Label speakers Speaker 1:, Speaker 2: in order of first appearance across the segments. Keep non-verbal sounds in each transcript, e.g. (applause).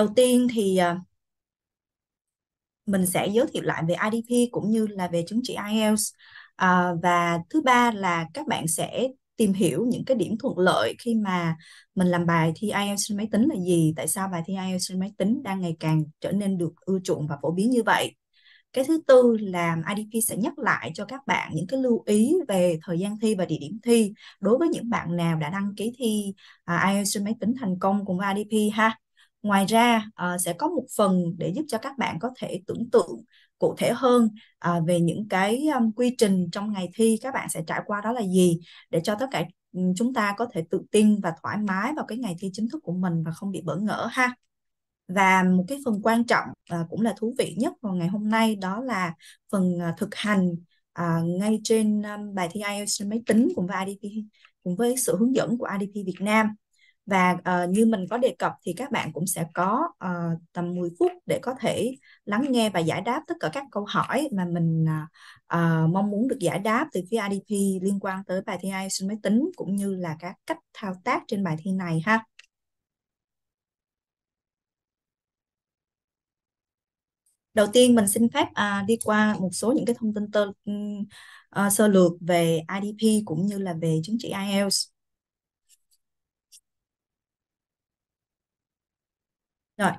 Speaker 1: đầu tiên thì à, mình sẽ giới thiệu lại về IDP cũng như là về chứng chỉ IELTS à, và thứ ba là các bạn sẽ tìm hiểu những cái điểm thuận lợi khi mà mình làm bài thi IELTS trên máy tính là gì, tại sao bài thi IELTS trên máy tính đang ngày càng trở nên được ưa chuộng và phổ biến như vậy. Cái thứ tư là IDP sẽ nhắc lại cho các bạn những cái lưu ý về thời gian thi và địa điểm thi đối với những bạn nào đã đăng ký thi à, IELTS trên máy tính thành công cùng với IDP ha ngoài ra ờ, sẽ có một phần để giúp cho các bạn có thể tưởng tượng cụ thể hơn ờ, về những cái quy trình trong ngày thi các bạn sẽ trải qua đó là gì để cho tất cả chúng ta có thể tự tin và thoải mái vào cái ngày thi chính thức của mình và không bị bỡ ngỡ ha và một cái phần quan trọng ờ, cũng là thú vị nhất vào ngày hôm nay đó là phần thực hành ngay trên bài thi IELTS máy tính cùng với IDP cùng với sự hướng dẫn của IDP Việt Nam và uh, như mình có đề cập thì các bạn cũng sẽ có uh, tầm 10 phút để có thể lắng nghe và giải đáp tất cả các câu hỏi mà mình uh, mong muốn được giải đáp từ phía IDP liên quan tới bài thi ai IELTS máy tính cũng như là các cách thao tác trên bài thi này ha. Đầu tiên mình xin phép uh, đi qua một số những cái thông tin tơ, uh, sơ lược về IDP cũng như là về chứng chỉ IELTS. Rồi,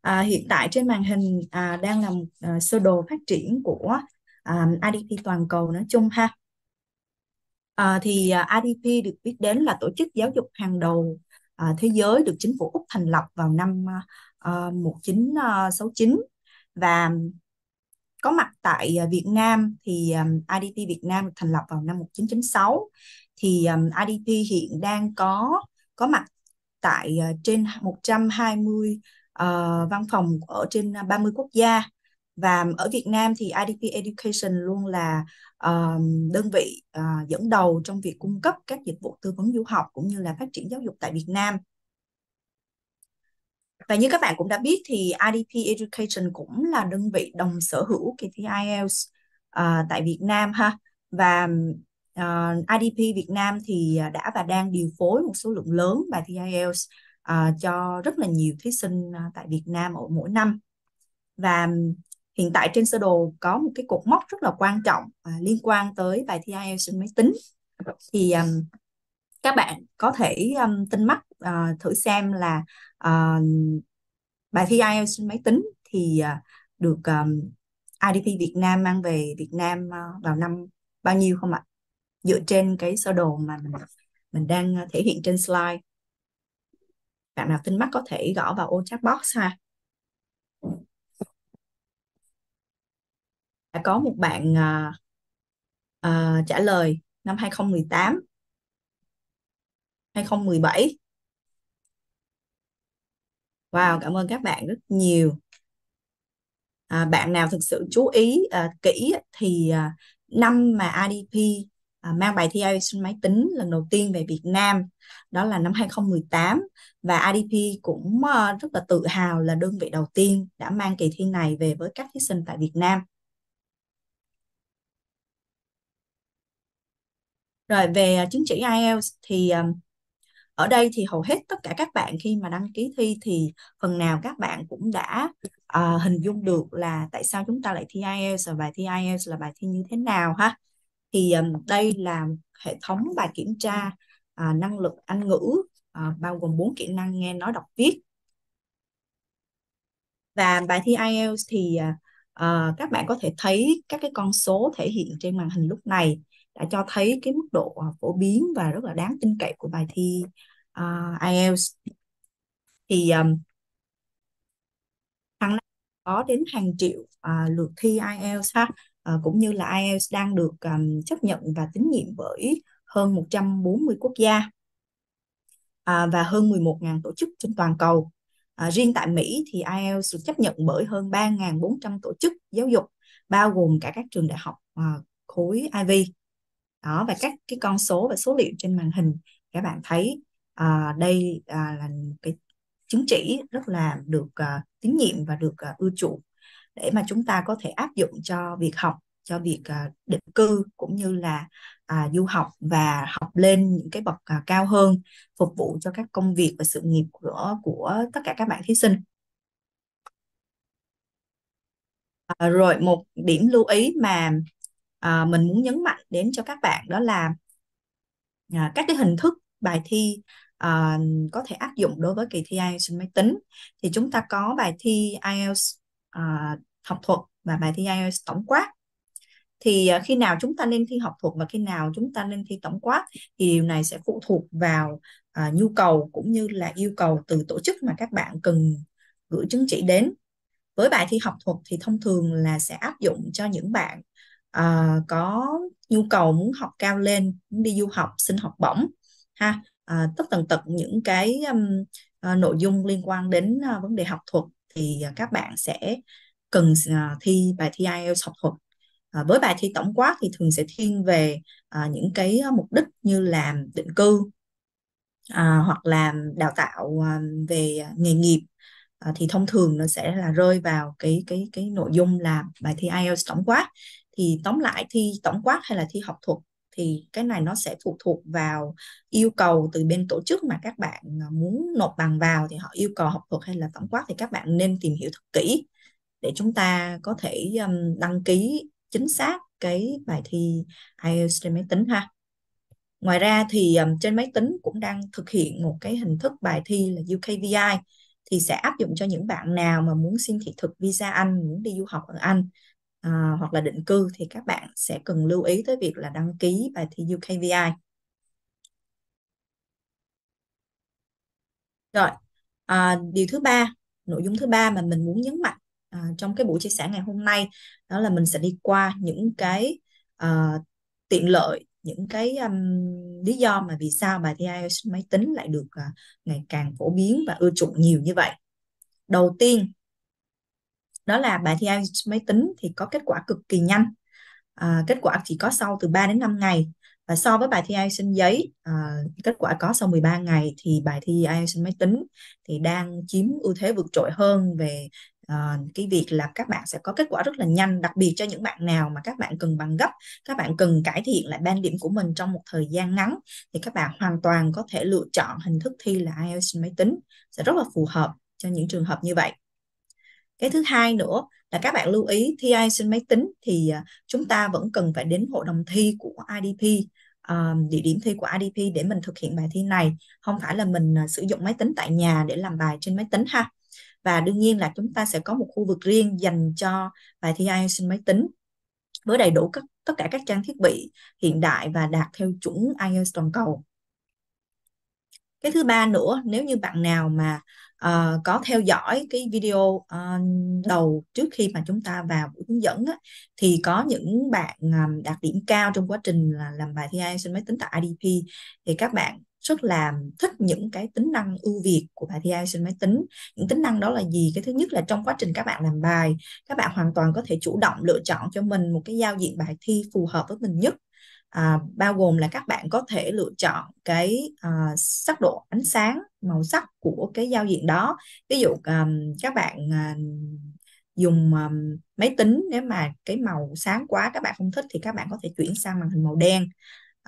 Speaker 1: à, hiện tại trên màn hình à, đang là một à, sơ đồ phát triển của à, IDP toàn cầu nói chung ha. À, thì à, IDP được biết đến là tổ chức giáo dục hàng đầu à, thế giới được chính phủ Úc thành lập vào năm à, 1969 và có mặt tại Việt Nam thì um, à, IDP Việt Nam được thành lập vào năm 1996 thì um, à, IDP hiện đang có có mặt tại uh, trên 120 uh, văn phòng ở trên 30 quốc gia và ở Việt Nam thì IDP Education luôn là uh, đơn vị uh, dẫn đầu trong việc cung cấp các dịch vụ tư vấn du học cũng như là phát triển giáo dục tại Việt Nam. Và như các bạn cũng đã biết thì IDP Education cũng là đơn vị đồng sở hữu kỳ thi IELTS uh, tại Việt Nam ha và uh, IDP Việt Nam thì đã và đang điều phối một số lượng lớn bài thi IELTS à, cho rất là nhiều thí sinh à, tại Việt Nam ở mỗi năm và hiện tại trên sơ đồ có một cái cột mốc rất là quan trọng à, liên quan tới bài thi IELTS trên máy tính thì um, các bạn có thể um, tinh mắt uh, thử xem là uh, bài thi IELTS trên máy tính thì uh, được um, IDP Việt Nam mang về Việt Nam uh, vào năm bao nhiêu không ạ? Dựa trên cái sơ đồ mà mình mình đang thể hiện trên slide bạn nào tin mắt có thể gõ vào ô chat box ha đã có một bạn uh, uh, trả lời năm 2018 2017 Wow, cảm ơn các bạn rất nhiều. À, bạn nào thực sự chú ý à, kỹ thì à, năm mà IDP À, mang bài thi IELTS trên máy tính lần đầu tiên về Việt Nam đó là năm 2018 và IDP cũng ờ, rất là tự hào là đơn vị đầu tiên đã mang kỳ thi này về với các thí sinh tại Việt Nam. Rồi về chứng chỉ IELTS thì ở đây thì hầu hết tất cả các bạn khi mà đăng ký thi thì phần nào các bạn cũng đã uh, hình dung được là tại sao chúng ta lại thi IELTS và bài thi IELTS là bài thi như thế nào ha thì ờ, đây là hệ thống bài kiểm tra à, năng lực Anh ngữ à, bao gồm 4 kỹ năng nghe nói đọc viết và bài thi IELTS thì à, các bạn có thể thấy các cái con số thể hiện trên màn hình lúc này đã cho thấy cái mức độ phổ biến và rất là đáng tin cậy của bài thi uh, IELTS thì um, hàng năm có đến hàng triệu uh, lượt thi IELTS ha Ờ, cũng như là IELTS đang được um, chấp nhận và tín nhiệm bởi hơn 140 quốc gia uh, và hơn 11.000 tổ chức trên toàn cầu. Uh, riêng tại Mỹ thì IELTS được chấp nhận bởi hơn 3.400 tổ chức giáo dục bao gồm cả các trường đại học uh, khối Ivy. Đó và các cái con số và số liệu trên màn hình các bạn thấy uh, đây uh, là cái chứng chỉ rất là được uh, tín nhiệm và được uh, ưa chuộng để mà chúng ta có thể áp dụng cho việc học cho việc à, định cư cũng như là à, du học và học lên những cái bậc à, cao hơn phục vụ cho các công việc và sự nghiệp của của tất cả các bạn thí sinh à, rồi một điểm lưu ý mà à, mình muốn nhấn mạnh đến cho các bạn đó là à, các cái hình thức bài thi à, có thể áp dụng đối với kỳ thi IELTS máy tính thì chúng ta có bài thi IELTS uh, học thuật và bài thi IELTS tổng quát thì uh, khi nào chúng ta nên thi học thuật và khi nào chúng ta nên thi tổng quát thì điều này sẽ phụ thuộc vào uh, nhu cầu cũng như là yêu cầu từ tổ chức mà các bạn cần gửi chứng chỉ đến với bài thi học thuật thì thông thường là sẽ áp dụng cho những bạn uh, có nhu cầu muốn học cao lên muốn đi du học xin học bổng ha uh, tất tần tật những cái um, uh, nội dung liên quan đến uh, vấn đề học thuật thì à, các bạn sẽ cần à, thi bài thi IELTS học thuật à, với bài thi tổng quát thì thường sẽ thiên về những cái mục đích như làm định cư hoặc là đào tạo về nghề nghiệp thì thông thường nó sẽ là rơi vào cái cái cái nội dung là bài thi IELTS tổng quát thì tóm lại thi tổng quát hay là thi học thuật thì cái này nó sẽ phụ thuộc vào yêu cầu từ bên tổ chức mà các bạn à, muốn nộp bằng vào thì họ yêu cầu học thuật hay là tổng quát thì các bạn nên tìm hiểu thật kỹ để chúng ta có thể đăng ký chính xác cái bài thi IELTS trên máy tính ha. Ngoài ra thì trên máy tính cũng đang thực hiện một cái hình thức bài thi là UKVI thì sẽ áp dụng cho những bạn nào mà muốn xin thị thực visa Anh, muốn đi du học ở Anh uh, hoặc là định cư thì các bạn sẽ cần lưu ý tới việc là đăng ký bài thi UKVI. Rồi, à, điều thứ ba, nội dung thứ ba mà mình muốn nhấn mạnh à, trong cái buổi chia sẻ ngày hôm nay đó là mình sẽ đi qua những cái à, tiện lợi, những cái um, lý do mà vì sao bài thi IELTS máy tính lại được à, ngày càng phổ biến và ưa chuộng nhiều như vậy. Đầu tiên đó là bài thi IELTS máy tính thì có kết quả cực kỳ nhanh à, kết quả chỉ có sau từ 3 đến 5 ngày và so với bài thi IELTS trên giấy à, kết quả có sau 13 ngày thì bài thi IELTS máy tính thì đang chiếm ưu thế vượt trội hơn về à, cái việc là các bạn sẽ có kết quả rất là nhanh đặc biệt cho những bạn nào mà các bạn cần bằng gấp các bạn cần cải thiện lại ban điểm của mình trong một thời gian ngắn thì các bạn hoàn toàn có thể lựa chọn hình thức thi là IELTS máy tính sẽ rất là phù hợp cho những trường hợp như vậy cái thứ hai nữa là các bạn lưu ý thi IELTS trên máy tính thì à, chúng ta vẫn cần phải đến hội đồng thi của IDP à, địa điểm thi của IDP để mình thực hiện bài thi này không phải là mình à, sử dụng máy tính tại nhà để làm bài trên máy tính ha và đương nhiên là chúng ta sẽ có một khu vực riêng dành cho bài thi IELTS trên máy tính với đầy đủ các tất cả các trang thiết bị hiện đại và đạt theo chuẩn IELTS toàn cầu cái thứ ba nữa nếu như bạn nào mà uh, có theo dõi cái video uh, đầu trước khi mà chúng ta vào buổi hướng dẫn á, thì có những bạn um, đạt điểm cao trong quá trình là làm bài thi IELTS máy tính tại IDP thì các bạn rất là thích những cái tính năng ưu việt của bài thi IELTS máy tính. Những tính năng đó là gì? Cái thứ nhất là trong quá trình các bạn làm bài, các bạn hoàn toàn có thể chủ động lựa chọn cho mình một cái giao diện bài thi phù hợp với mình nhất à, bao gồm là các bạn có thể lựa chọn cái à, sắc độ ánh sáng màu sắc của cái giao diện đó ví dụ à, các bạn à, dùng um, máy tính nếu mà cái màu sáng quá các bạn không thích thì các bạn có thể chuyển sang màn hình màu đen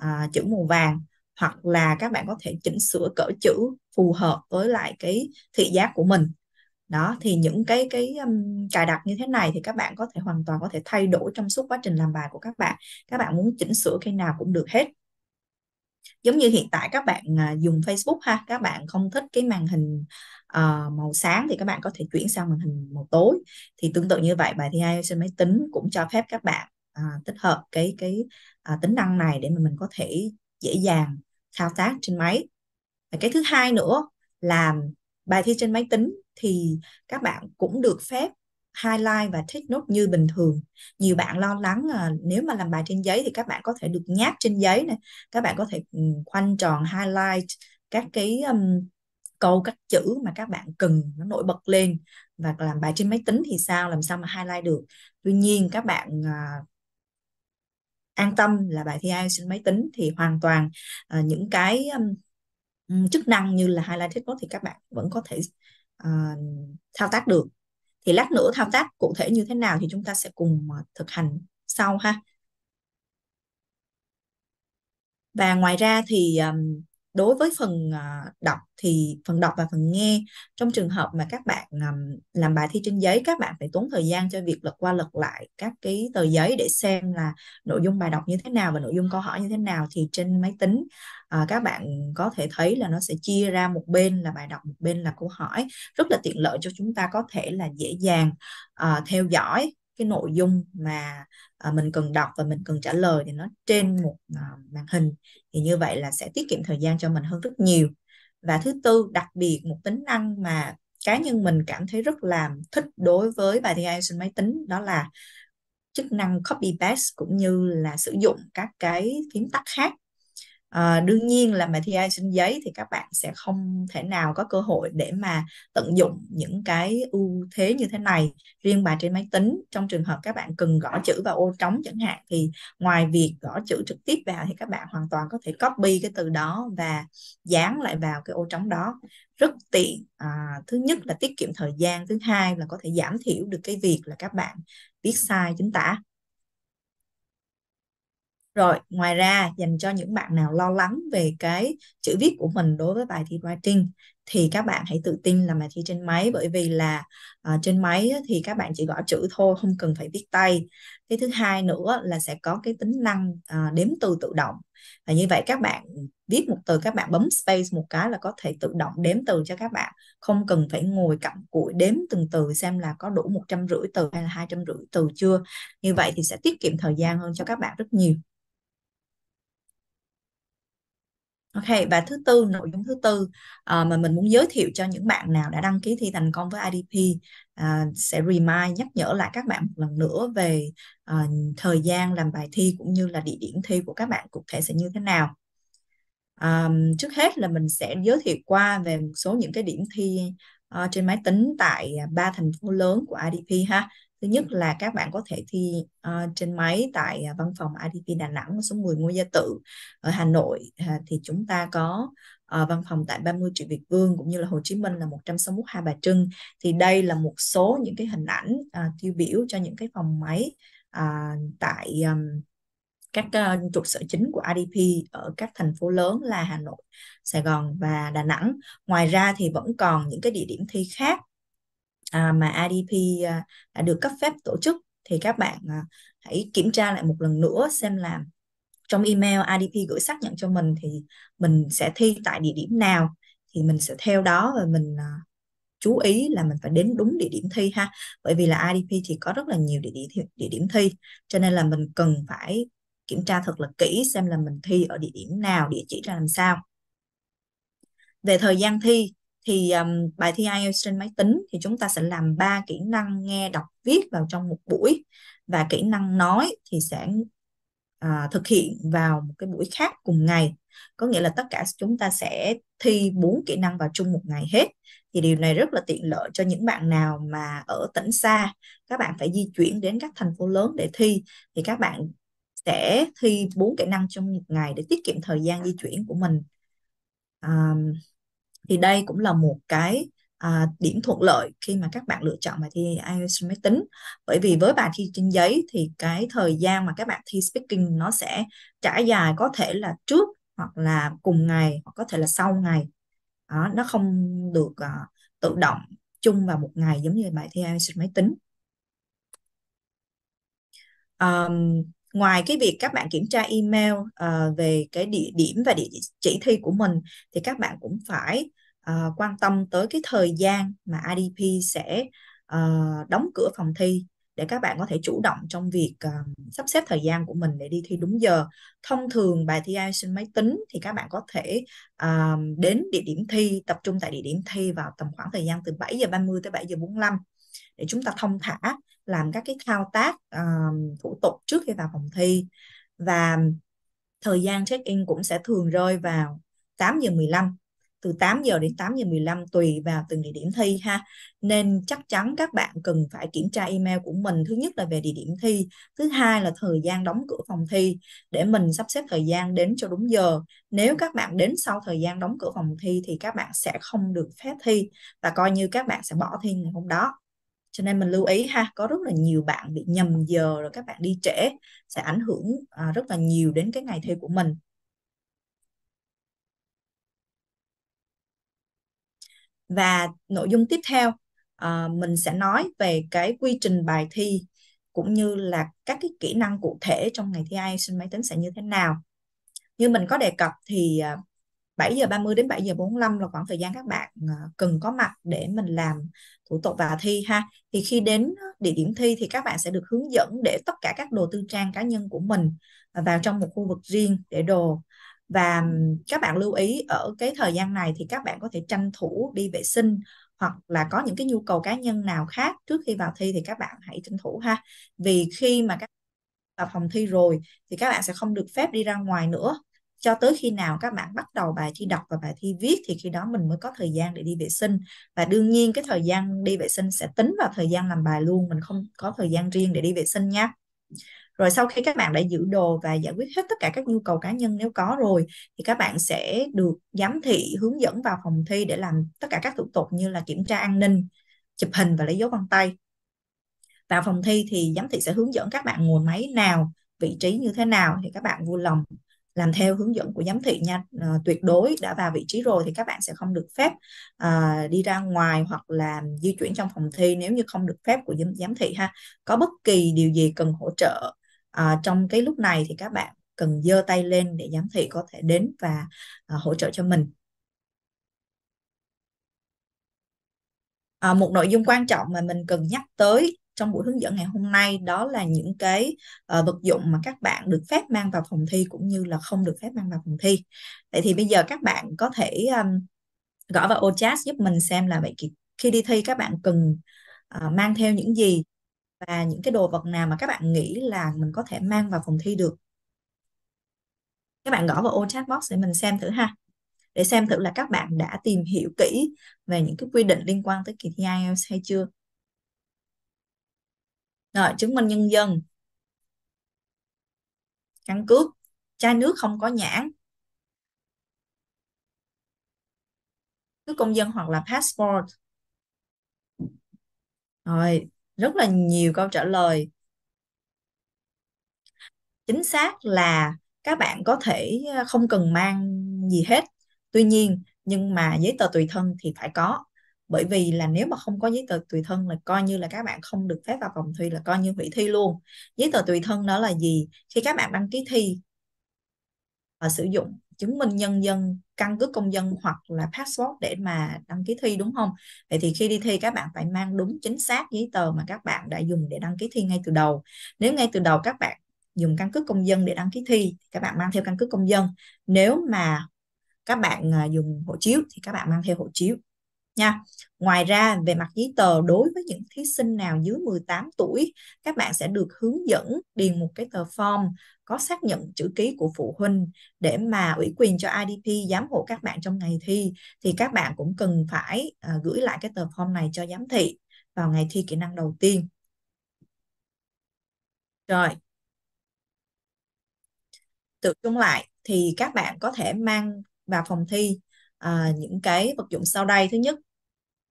Speaker 1: uh, chữ màu vàng hoặc là các bạn có thể chỉnh sửa cỡ chữ phù hợp với lại cái thị giác của mình đó thì những cái cái um, cài đặt như thế này thì các bạn có thể hoàn toàn có thể thay đổi trong suốt quá trình làm bài của các bạn các bạn muốn chỉnh sửa khi nào cũng được hết giống như hiện tại các bạn uh, dùng Facebook ha các bạn không thích cái màn hình uh, màu sáng thì các bạn có thể chuyển sang màn hình màu tối thì tương tự như vậy bài thi IELTS trên máy tính cũng cho phép các bạn uh, tích hợp cái cái uh, tính năng này để mà mình có thể dễ dàng thao tác trên máy và cái thứ hai nữa là bài thi trên máy tính thì các bạn cũng được phép highlight và take note như bình thường. Nhiều bạn lo lắng à, nếu mà làm bài trên giấy thì các bạn có thể được nháp trên giấy này, các bạn có thể ừ, khoanh tròn highlight các cái um, câu các chữ mà các bạn cần nó nổi bật lên và làm bài trên máy tính thì sao làm sao mà highlight được. Tuy nhiên các bạn à, an tâm là bài thi IELTS trên máy tính thì hoàn toàn à, những cái um, chức năng như là highlight text note thì các bạn vẫn có thể Ờ, thao tác được thì lát nữa thao tác cụ thể như thế nào thì chúng ta sẽ cùng ờ, thực hành sau ha và ngoài ra thì đối với phần ờ, đọc thì phần đọc và phần nghe trong trường hợp mà các bạn làm bài thi trên giấy các bạn phải tốn thời gian cho việc lật qua lật lại các cái tờ giấy để xem là nội dung bài đọc như thế nào và nội dung câu hỏi như thế nào thì trên máy tính à, các bạn có thể thấy là nó sẽ chia ra một bên là bài đọc một bên là câu hỏi rất là tiện lợi cho chúng ta có thể là dễ dàng à, theo dõi cái nội dung mà à, mình cần đọc và mình cần trả lời thì nó trên một à, màn hình thì như vậy là sẽ tiết kiệm thời gian cho mình hơn rất nhiều và thứ tư đặc biệt một tính năng mà cá nhân mình cảm thấy rất là thích đối với bài thi IELTS máy tính đó là chức năng copy paste cũng như là sử dụng các cái phím tắt khác À, đương nhiên là mà thi ai xin giấy thì các bạn sẽ không thể nào có cơ hội để mà tận dụng những cái ưu thế như thế này riêng bà trên máy tính trong trường hợp các bạn cần gõ chữ vào ô trống chẳng hạn thì ngoài việc gõ chữ trực tiếp vào thì các bạn hoàn toàn có thể copy cái từ đó và dán lại vào cái ô trống đó rất tiện à, thứ nhất là tiết kiệm thời gian thứ hai là có thể giảm thiểu được cái việc là các bạn viết sai chính tả rồi, ngoài ra dành cho những bạn nào lo lắng về cái chữ viết của mình đối với bài thi writing thì các bạn hãy tự tin làm bài thi trên máy bởi vì là uh, trên máy thì các bạn chỉ gõ chữ thôi không cần phải viết tay cái thứ hai nữa là sẽ có cái tính năng uh, đếm từ tự động và như vậy các bạn viết một từ các bạn bấm space một cái là có thể tự động đếm từ cho các bạn không cần phải ngồi cặm cụi đếm từng từ xem là có đủ một trăm rưỡi từ hay là hai trăm rưỡi từ chưa như vậy thì sẽ tiết kiệm thời gian hơn cho các bạn rất nhiều Ok và thứ tư nội dung thứ tư uh, mà mình muốn giới thiệu cho những bạn nào đã đăng ký thi thành công với IDP uh, ờ, sẽ remind nhắc nhở lại các bạn một lần nữa về uh, thời gian làm bài thi cũng như là địa điểm thi của các bạn cụ thể sẽ như thế nào. Um, trước hết là mình sẽ giới thiệu qua về một số những cái điểm thi uh, trên máy tính tại ba thành phố lớn của IDP ha Thứ nhất là các bạn có thể thi uh, trên máy tại uh, văn phòng IDP Đà Nẵng số 10 Ngô Gia Tự ở Hà Nội uh, thì chúng ta có uh, văn phòng tại 30 Triệu Việt Vương cũng như là Hồ Chí Minh là 161 Hai Bà Trưng. Thì đây là một số những cái hình ảnh uh, tiêu biểu cho những cái phòng máy uh, tại um, các uh, trụ sở chính của IDP ở các thành phố lớn là Hà Nội, Sài Gòn và Đà Nẵng. Ngoài ra thì vẫn còn những cái địa điểm thi khác à, mà ADP à, đã được cấp phép tổ chức thì các bạn à, hãy kiểm tra lại một lần nữa xem là trong email ADP gửi xác nhận cho mình thì mình sẽ thi tại địa điểm nào thì mình sẽ theo đó và mình à, chú ý là mình phải đến đúng địa điểm thi ha bởi vì là ADP thì có rất là nhiều địa điểm địa điểm thi cho nên là mình cần phải kiểm tra thật là kỹ xem là mình thi ở địa điểm nào địa chỉ ra làm sao về thời gian thi thì um, bài thi IELTS trên máy tính thì chúng ta sẽ làm ba kỹ năng nghe đọc viết vào trong một buổi và kỹ năng nói thì sẽ uh, thực hiện vào một cái buổi khác cùng ngày có nghĩa là tất cả chúng ta sẽ thi bốn kỹ năng vào chung một ngày hết thì điều này rất là tiện lợi cho những bạn nào mà ở tỉnh xa các bạn phải di chuyển đến các thành phố lớn để thi thì các bạn sẽ thi bốn kỹ năng trong một ngày để tiết kiệm thời gian di chuyển của mình um, thì đây cũng là một cái à, điểm thuận lợi khi mà các bạn lựa chọn bài thi IELTS máy tính bởi vì với bài thi trên giấy thì cái thời gian mà các bạn thi speaking nó sẽ trải dài có thể là trước hoặc là cùng ngày hoặc có thể là sau ngày đó, nó không được à, tự động chung vào một ngày giống như bài thi IELTS máy tính um, ngoài cái việc các bạn kiểm tra email uh, về cái địa điểm và địa chỉ thi của mình thì các bạn cũng phải Ờ, quan tâm tới cái thời gian mà IDP sẽ uh, đóng cửa phòng thi để các bạn có thể chủ động trong việc uh, sắp xếp thời gian của mình để đi thi đúng giờ. Thông thường bài thi IELTS máy tính thì các bạn có thể uh, đến địa điểm thi, tập trung tại địa điểm thi vào tầm khoảng thời gian từ 7 giờ 30 tới 7 giờ 45 để chúng ta thông thả làm các cái thao tác uh, thủ tục trước khi vào phòng thi và thời gian check-in cũng sẽ thường rơi vào 8 giờ 15 từ 8 giờ đến 8 giờ 15 tùy vào từng địa điểm thi ha. Nên chắc chắn các bạn cần phải kiểm tra email của mình. Thứ nhất là về địa điểm thi, thứ hai là thời gian đóng cửa phòng thi để mình sắp xếp thời gian đến cho đúng giờ. Nếu các bạn đến sau thời gian đóng cửa phòng thi thì các bạn sẽ không được phép thi và coi như các bạn sẽ bỏ thi ngày hôm đó. Cho nên mình lưu ý ha, có rất là nhiều bạn bị nhầm giờ rồi các bạn đi trễ sẽ ảnh hưởng à, rất là nhiều đến cái ngày thi của mình. và nội dung tiếp theo uh, mình sẽ nói về cái quy trình bài thi cũng như là các cái kỹ năng cụ thể trong ngày thi ai IELTS máy tính sẽ như thế nào như mình có đề cập thì 7 ờ, giờ 30 đến 7 giờ 45 là khoảng thời gian các bạn ờ, cần có mặt để mình làm thủ tục và thi ha. Thì khi đến địa điểm thi thì các bạn sẽ được hướng dẫn để tất cả các đồ tư trang cá nhân của mình vào trong một khu vực riêng để đồ và các bạn lưu ý ở cái thời gian này thì các bạn có thể tranh thủ đi vệ sinh hoặc là có những cái nhu cầu cá nhân nào khác trước khi vào thi thì các bạn hãy tranh thủ ha vì khi mà các vào phòng thi rồi thì các bạn sẽ không được phép đi ra ngoài nữa cho tới khi nào các bạn bắt đầu bài thi đọc và bài thi viết thì khi đó mình mới có thời gian để đi vệ sinh và đương nhiên cái thời gian đi vệ sinh sẽ tính vào thời gian làm bài luôn mình không có thời gian riêng để đi vệ sinh nhé rồi sau khi các bạn đã giữ đồ và giải quyết hết tất cả các nhu cầu cá nhân nếu có rồi thì các bạn sẽ được giám thị hướng dẫn vào phòng thi để làm tất cả các thủ tục như là kiểm tra an ninh chụp hình và lấy dấu vân tay vào phòng thi thì giám thị sẽ hướng dẫn các bạn ngồi máy nào vị trí như thế nào thì các bạn vui lòng làm theo hướng dẫn của giám thị nha à, tuyệt đối đã vào vị trí rồi thì các bạn sẽ không được phép à, đi ra ngoài hoặc là di chuyển trong phòng thi nếu như không được phép của giám, giám thị ha có bất kỳ điều gì cần hỗ trợ à, trong cái lúc này thì các bạn cần dơ tay lên để giám thị có thể đến và à, hỗ trợ cho mình à, một nội dung quan trọng mà mình cần nhắc tới trong buổi hướng dẫn ngày hôm nay đó là những cái uh, vật dụng mà các bạn được phép mang vào phòng thi cũng như là không được phép mang vào phòng thi. Vậy thì bây giờ các bạn có thể um, gõ vào OChat giúp mình xem là vậy khi đi thi các bạn cần uh, mang theo những gì và những cái đồ vật nào mà các bạn nghĩ là mình có thể mang vào phòng thi được các bạn gõ vào ô chat box để mình xem thử ha để xem thử là các bạn đã tìm hiểu kỹ về những cái quy định liên quan tới kỳ thi IELTS hay chưa rồi chứng minh nhân dân căn cước chai nước không có nhãn nước công dân hoặc là passport rồi rất là nhiều câu trả lời chính xác là các bạn có thể ờ, không cần mang gì hết tuy nhiên nhưng mà giấy tờ tùy thân thì phải có bởi vì là nếu mà không có giấy tờ tùy thân là coi như là các bạn không được phép vào phòng thi là coi như hủy thi luôn giấy tờ tùy thân đó là gì khi các bạn đăng ký thi và sử dụng chứng minh nhân dân căn cứ công dân hoặc là passport để mà đăng ký thi đúng không? Vậy thì khi đi thi các bạn phải mang đúng chính xác giấy tờ mà các bạn đã dùng để đăng ký thi ngay từ đầu. Nếu ngay từ đầu các bạn dùng căn cước công dân để đăng ký thi thì các bạn mang theo căn cước công dân. Nếu mà các bạn à, dùng hộ chiếu thì các bạn mang theo hộ chiếu nha. Ngoài ra về mặt giấy tờ đối với những thí sinh nào dưới 18 tuổi, các bạn sẽ được hướng dẫn điền một cái tờ form có xác nhận chữ ký của phụ huynh để mà ủy quyền cho IDP giám hộ các bạn trong ngày thi thì các bạn cũng cần phải à, gửi lại cái tờ form này cho giám thị vào ngày thi kỹ năng đầu tiên. Rồi. Tự chung lại thì các bạn có thể mang vào phòng thi à, những cái vật dụng sau đây. Thứ nhất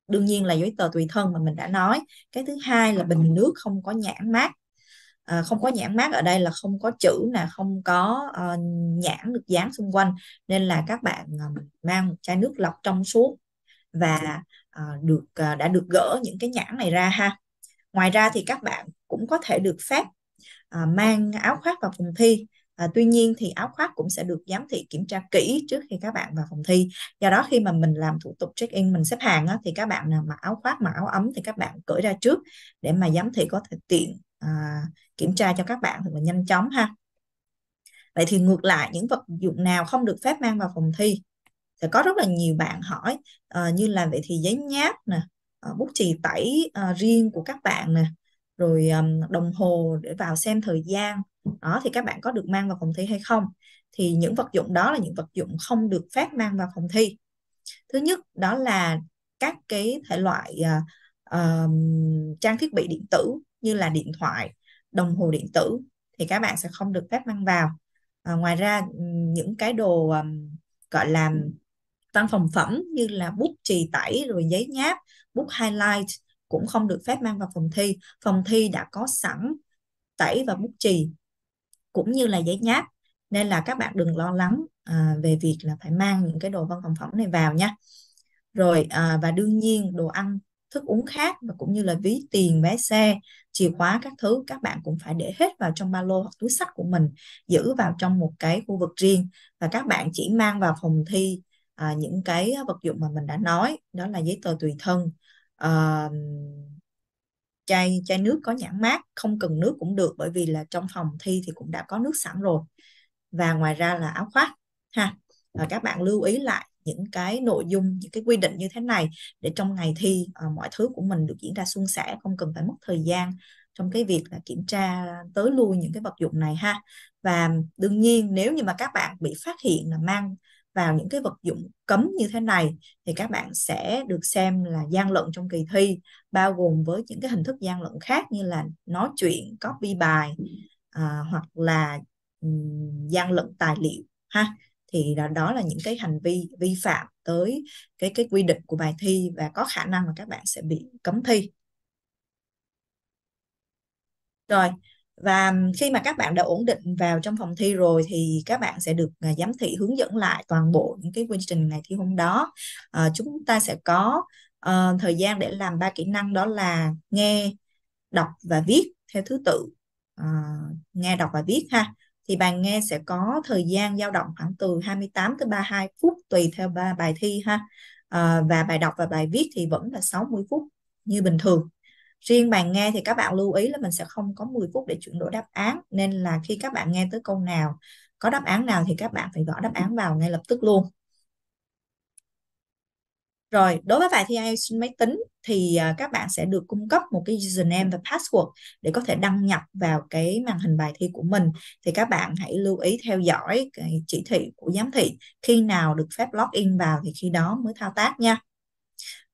Speaker 1: đương nhiên là giấy tờ tùy thân mà mình đã nói cái thứ hai là bình nước không có nhãn mát à, không có nhãn mát ở đây là không có chữ nè không có uh, nhãn được dán xung quanh nên là các bạn uh, mang một chai nước lọc trong suốt và uh, được uh, đã được gỡ những cái nhãn này ra ha ngoài ra thì các bạn cũng có thể được phép uh, mang áo khoác vào phòng thi à, tuy nhiên thì áo khoác cũng sẽ được giám thị kiểm tra kỹ trước khi các bạn vào phòng thi do đó khi mà mình làm thủ tục check in mình xếp hàng á, thì các bạn nào mặc áo khoác mặc áo ấm thì các bạn cởi ra trước để mà giám thị có thể tiện à, kiểm tra cho các bạn thì mình nhanh chóng ha vậy thì ngược lại những vật dụng nào không được phép mang vào phòng thi thì có rất là nhiều bạn hỏi uh, như là vậy thì giấy nháp nè uh, bút chì tẩy uh, riêng của các bạn nè rồi um, đồng hồ để vào xem thời gian đó thì các bạn có được mang vào phòng thi hay không thì những vật dụng đó là những vật dụng không được phép mang vào phòng thi thứ nhất đó là các cái thể loại uh, trang thiết bị điện tử như là điện thoại đồng hồ điện tử thì các bạn sẽ không được phép mang vào à, ngoài ra những cái đồ um, gọi là tăng phòng phẩm như là bút chì tẩy rồi giấy nháp bút highlight cũng không được phép mang vào phòng thi phòng thi đã có sẵn tẩy và bút chì cũng như là giấy nháp nên là các bạn đừng lo lắng à, về việc là phải mang những cái đồ văn phòng phẩm này vào nha rồi à, và đương nhiên đồ ăn thức uống khác và cũng như là ví tiền vé xe chìa khóa các thứ các bạn cũng phải để hết vào trong ba lô hoặc túi sách của mình giữ vào trong một cái khu vực riêng và các bạn chỉ mang vào phòng thi à, những cái vật dụng mà mình đã nói đó là giấy tờ tùy thân à, chai chai nước có nhãn mát không cần nước cũng được bởi vì là trong phòng thi thì cũng đã có nước sẵn rồi và ngoài ra là áo khoác ha và các bạn lưu ý lại những cái nội dung những cái quy định như thế này để trong ngày thi à, mọi thứ của mình được diễn ra suôn sẻ không cần phải mất thời gian trong cái việc là kiểm tra tới lui những cái vật dụng này ha và đương nhiên nếu như mà các bạn bị phát hiện là mang vào những cái vật dụng cấm như thế này thì các bạn sẽ được xem là gian lận trong kỳ thi bao gồm với những cái hình thức gian lận khác như là nói chuyện copy bài à, hoặc là um, gian lận tài liệu ha thì đó, đó là những cái hành vi vi phạm tới cái cái quy định của bài thi và có khả năng là các bạn sẽ bị cấm thi rồi và khi mà các bạn đã ổn định vào trong phòng thi rồi thì các bạn sẽ được à, giám thị hướng dẫn lại toàn bộ những cái quy trình ngày thi hôm đó à, chúng ta sẽ có uh, thời gian để làm ba kỹ năng đó là nghe đọc và viết theo thứ tự uh, nghe đọc và viết ha thì bạn nghe sẽ có thời gian dao động khoảng từ 28 tới 32 phút tùy theo ba bài thi ha à, và bài đọc và bài viết thì vẫn là 60 phút như bình thường Riêng bàn nghe thì các bạn lưu ý là mình sẽ không có 10 phút để chuyển đổi đáp án nên là khi các bạn nghe tới câu nào có đáp án nào thì các bạn phải gõ đáp án vào ngay lập tức luôn. Rồi, đối với bài thi IELTS máy tính thì à, các bạn sẽ được cung cấp một cái username và password để có thể đăng nhập vào cái màn hình bài thi của mình. Thì các bạn hãy lưu ý theo dõi cái chỉ thị của giám thị. Khi nào được phép login vào thì khi đó mới thao tác nha.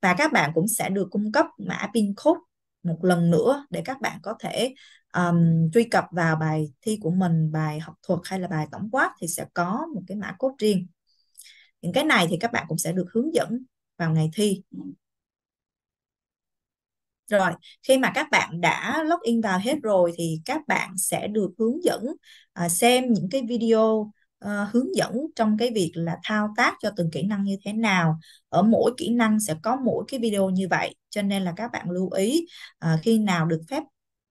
Speaker 1: Và các bạn cũng sẽ được cung cấp mã pin code một lần nữa để các bạn có thể um, truy cập vào bài thi của mình bài học thuật hay là bài tổng quát thì sẽ có một cái mã cốt riêng những cái này thì các bạn cũng sẽ được hướng dẫn vào ngày thi rồi khi mà các bạn đã login vào hết rồi thì các bạn sẽ được hướng dẫn uh, xem những cái video Uh, hướng dẫn trong cái việc là thao tác cho từng kỹ năng như thế nào ở mỗi kỹ năng sẽ có mỗi cái video như vậy cho nên là các bạn lưu ý à, khi nào được phép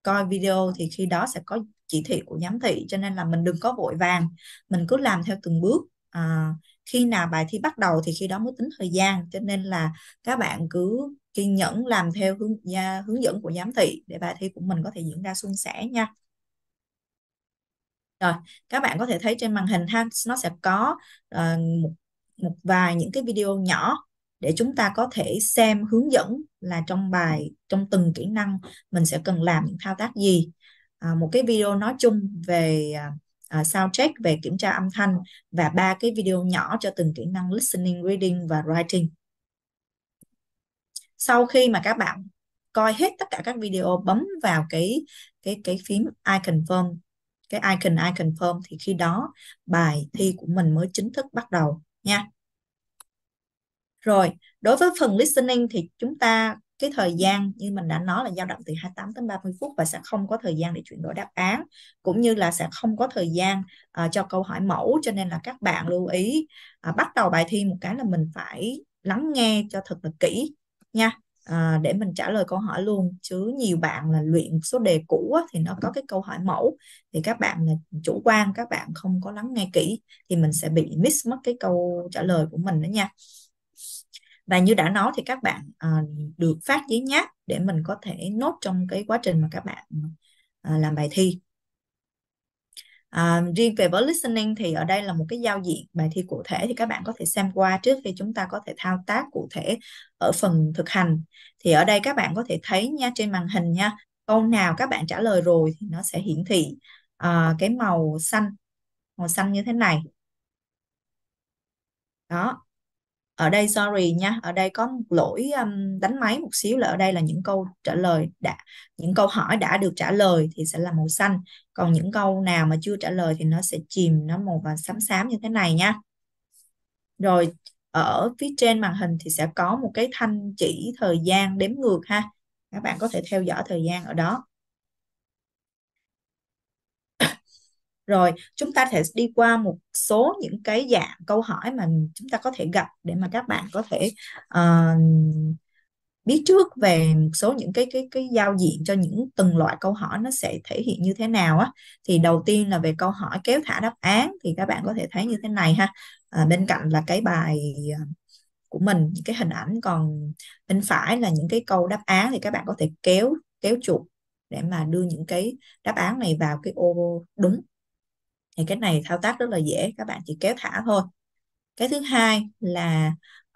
Speaker 1: coi video thì khi đó sẽ có chỉ thị của giám thị cho nên là mình đừng có vội vàng mình cứ làm theo từng bước à, khi nào bài thi bắt đầu thì khi đó mới tính thời gian cho nên là các bạn cứ kiên nhẫn làm theo hướng hướng dẫn của giám thị để bài thi của mình có thể diễn ra suôn sẻ nha rồi các bạn có thể thấy trên màn hình ha nó sẽ có uh, một, một vài những cái video nhỏ để chúng ta có thể xem hướng dẫn là trong bài trong từng kỹ năng mình sẽ cần làm những thao tác gì à, một cái video nói chung về à, à, sound check về kiểm tra âm thanh và ba cái video nhỏ cho từng kỹ năng listening reading và writing sau khi mà các bạn coi hết tất cả các video bấm vào cái cái cái phím I confirm cái icon I confirm thì khi đó bài thi của mình mới chính thức bắt đầu nha rồi, đối với phần listening thì chúng ta cái thời gian như mình đã nói là dao động từ 28 đến 30 phút và sẽ không có thời gian để chuyển đổi đáp án cũng như là sẽ không có thời gian uh, cho câu hỏi mẫu cho nên là các bạn lưu ý uh, bắt đầu bài thi một cái là mình phải lắng nghe cho thật là kỹ nha à, để mình trả lời câu hỏi luôn chứ nhiều bạn là luyện số đề cũ á, thì nó có cái câu hỏi mẫu thì các bạn là chủ quan các bạn không có lắng nghe kỹ thì mình sẽ bị miss mất cái câu trả lời của mình đó nha và như đã nói thì các bạn uh, được phát giấy nháp để mình có thể nốt trong cái quá trình mà các bạn uh, làm bài thi À, riêng về với listening thì ở đây là một cái giao diện bài thi cụ thể thì các bạn có thể xem qua trước khi chúng ta có thể thao tác cụ thể ở phần thực hành thì ở đây các bạn có thể thấy nha trên màn hình nha câu nào các bạn trả lời rồi thì nó sẽ hiển thị à, cái màu xanh màu xanh như thế này đó ở đây sorry nha ở đây có một lỗi um, đánh máy một xíu là ở đây là những câu trả lời đã những câu hỏi đã được trả lời thì sẽ là màu xanh còn những câu nào mà chưa trả lời thì nó sẽ chìm nó màu và xám xám như thế này nha rồi ở phía trên màn hình thì sẽ có một cái thanh chỉ thời gian đếm ngược ha các bạn có thể theo dõi thời gian ở đó rồi chúng ta sẽ đi qua một số những cái dạng câu hỏi mà chúng ta có thể gặp để mà các bạn có thể uh, biết trước về một số những cái cái cái giao diện cho những từng loại câu hỏi nó sẽ thể hiện như thế nào á thì đầu tiên là về câu hỏi kéo thả đáp án thì các bạn có thể thấy như thế này ha à, bên cạnh là cái bài ờ, của mình những cái hình ảnh còn bên phải là những cái câu đáp án thì các bạn có thể kéo kéo chuột để mà đưa những cái đáp án này vào cái ô đúng thì cái này thao tác rất là dễ các bạn chỉ kéo thả thôi cái thứ hai là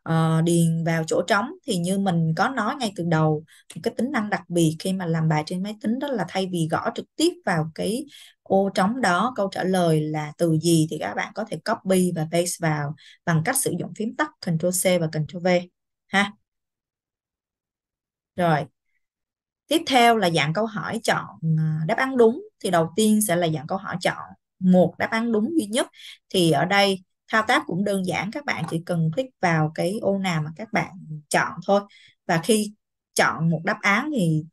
Speaker 1: uh, điền vào chỗ trống thì như mình có nói ngay từ đầu cái tính năng đặc biệt khi mà làm bài trên máy tính đó là thay vì gõ trực tiếp vào cái ô trống đó câu trả lời là từ gì thì các bạn có thể copy và paste vào bằng cách sử dụng phím tắt Ctrl C và Ctrl V ha rồi tiếp theo là dạng câu hỏi chọn ờ, đáp án đúng thì đầu tiên sẽ là dạng câu hỏi chọn một đáp án đúng duy nhất thì ở đây thao tác cũng đơn giản các bạn chỉ cần click vào cái ô nào mà các bạn chọn thôi và khi chọn một đáp án thì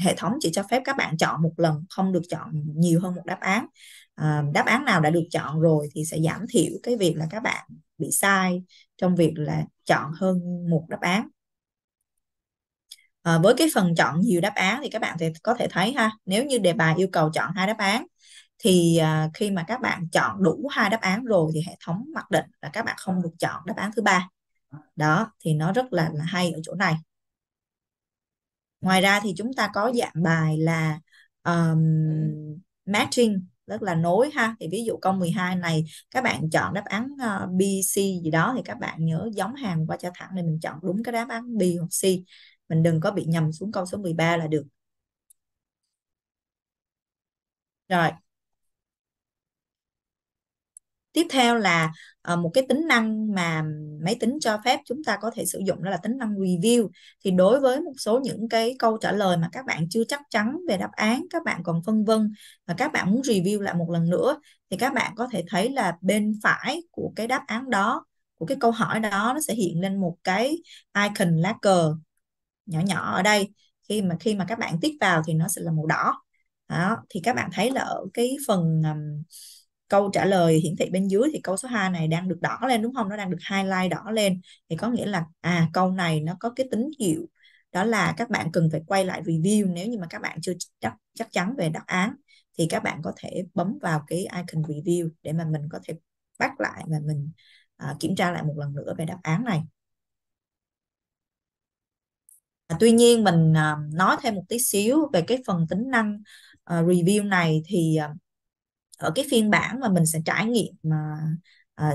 Speaker 1: hệ thống chỉ cho phép các bạn chọn một lần không được chọn nhiều hơn một đáp án à, đáp án nào đã được chọn rồi thì sẽ giảm thiểu cái việc là các bạn bị sai trong việc là chọn hơn một đáp án à, với cái phần chọn nhiều đáp án thì các bạn thì có thể thấy ha nếu như đề bài yêu cầu chọn hai đáp án thì à, khi mà các bạn chọn đủ hai đáp án rồi thì hệ thống mặc định là các bạn không được chọn đáp án thứ ba đó thì nó rất là, là hay ở chỗ này ngoài ra thì chúng ta có dạng bài là um, matching rất là nối ha thì ví dụ câu 12 này các bạn chọn đáp án uh, B C gì đó thì các bạn nhớ giống hàng qua cho thẳng để mình chọn đúng cái đáp án B hoặc C mình đừng có bị nhầm xuống câu số 13 là được rồi tiếp theo là ờ, một cái tính năng mà máy tính cho phép chúng ta có thể sử dụng đó là tính năng review thì đối với một số những cái câu trả lời mà các bạn chưa chắc chắn về đáp án các bạn còn phân vân và các bạn muốn review lại một lần nữa thì các bạn có thể thấy là bên phải của cái đáp án đó của cái câu hỏi đó nó sẽ hiện lên một cái icon lá cờ nhỏ nhỏ ở đây khi mà khi mà các bạn tích vào thì nó sẽ là màu đỏ đó thì các bạn thấy là ở cái phần um, câu trả lời hiển thị bên dưới thì câu số 2 này đang được đỏ lên đúng không nó đang được highlight đỏ lên thì có nghĩa là à câu này nó có cái tín hiệu đó là các bạn cần phải quay lại review nếu như mà các bạn chưa chắc, chắc chắn về đáp án thì các bạn có thể bấm vào cái icon review để mà mình có thể bắt lại và mình à, kiểm tra lại một lần nữa về đáp án này à, tuy nhiên mình à, nói thêm một tí xíu về cái phần tính năng à, review này thì à, ở cái phiên bản mà mình sẽ trải nghiệm mà à,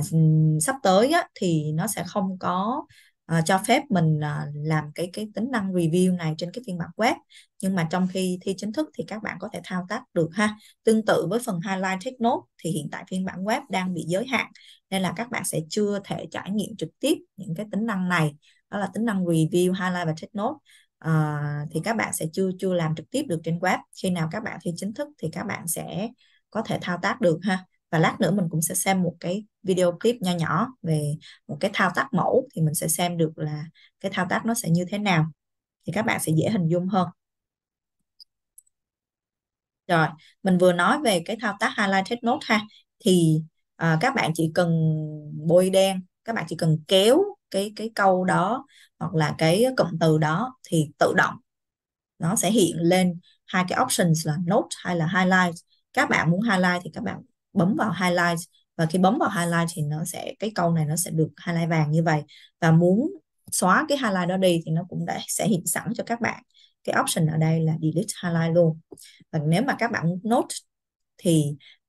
Speaker 1: sắp tới á, thì nó sẽ không có à, cho phép mình à, làm cái cái tính năng review này trên cái phiên bản web nhưng mà trong khi thi chính thức thì các bạn có thể thao tác được ha tương tự với phần highlight take note thì hiện tại phiên bản web đang bị giới hạn nên là các bạn sẽ chưa thể trải nghiệm trực tiếp những cái tính năng này đó là tính năng review highlight và take note à, thì các bạn sẽ chưa chưa làm trực tiếp được trên web khi nào các bạn thi chính thức thì các bạn sẽ có thể thao tác được ha và lát nữa mình cũng sẽ xem một cái video clip nho nhỏ về một cái thao tác mẫu thì mình sẽ xem được là cái thao tác nó sẽ như thế nào thì các bạn sẽ dễ hình dung hơn rồi mình vừa nói về cái thao tác highlighted note ha thì à, các bạn chỉ cần bôi đen các bạn chỉ cần kéo cái cái câu đó hoặc là cái cụm từ đó thì tự động nó sẽ hiện lên hai cái options là note hay là highlight các bạn muốn highlight thì các bạn bấm vào highlight và khi bấm vào highlight thì nó sẽ cái câu này nó sẽ được highlight vàng như vậy và muốn xóa cái highlight đó đi thì nó cũng đã sẽ hiện sẵn cho các bạn cái option ở đây là delete highlight luôn và nếu mà các bạn muốn note thì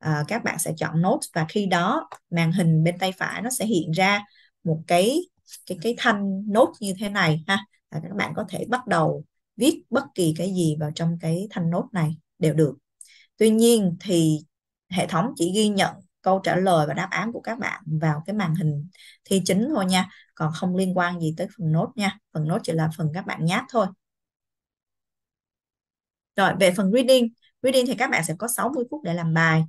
Speaker 1: uh, các bạn sẽ chọn note và khi đó màn hình bên tay phải nó sẽ hiện ra một cái cái cái thanh nốt như thế này ha và các bạn có thể bắt đầu viết bất kỳ cái gì vào trong cái thanh nốt này đều được tuy nhiên thì hệ thống chỉ ghi nhận câu trả lời và đáp án của các bạn vào cái màn hình thi chính thôi nha còn không liên quan gì tới phần nốt nha phần nốt chỉ là phần các bạn nháp thôi rồi về phần reading reading thì các bạn sẽ có 60 phút để làm bài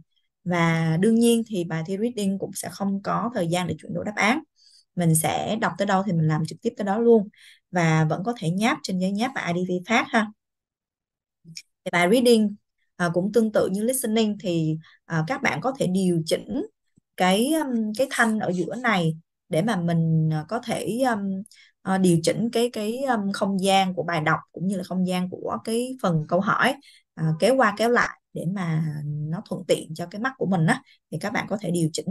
Speaker 1: và đương nhiên thì bài thi reading cũng sẽ không có thời gian để chuyển đổi đáp án mình sẽ đọc tới đâu thì mình làm trực tiếp tới đó luôn và vẫn có thể nháp trên giấy nháp và IDV phát ha bài reading à, cũng tương tự như listening thì à, các bạn có thể điều chỉnh cái um, cái thanh ở giữa này để mà mình à, có thể um, ờ, điều chỉnh cái cái um, không gian của bài đọc cũng như là không gian của cái phần câu hỏi à, kéo qua kéo lại để mà nó thuận tiện cho cái mắt của mình á thì các bạn có thể điều chỉnh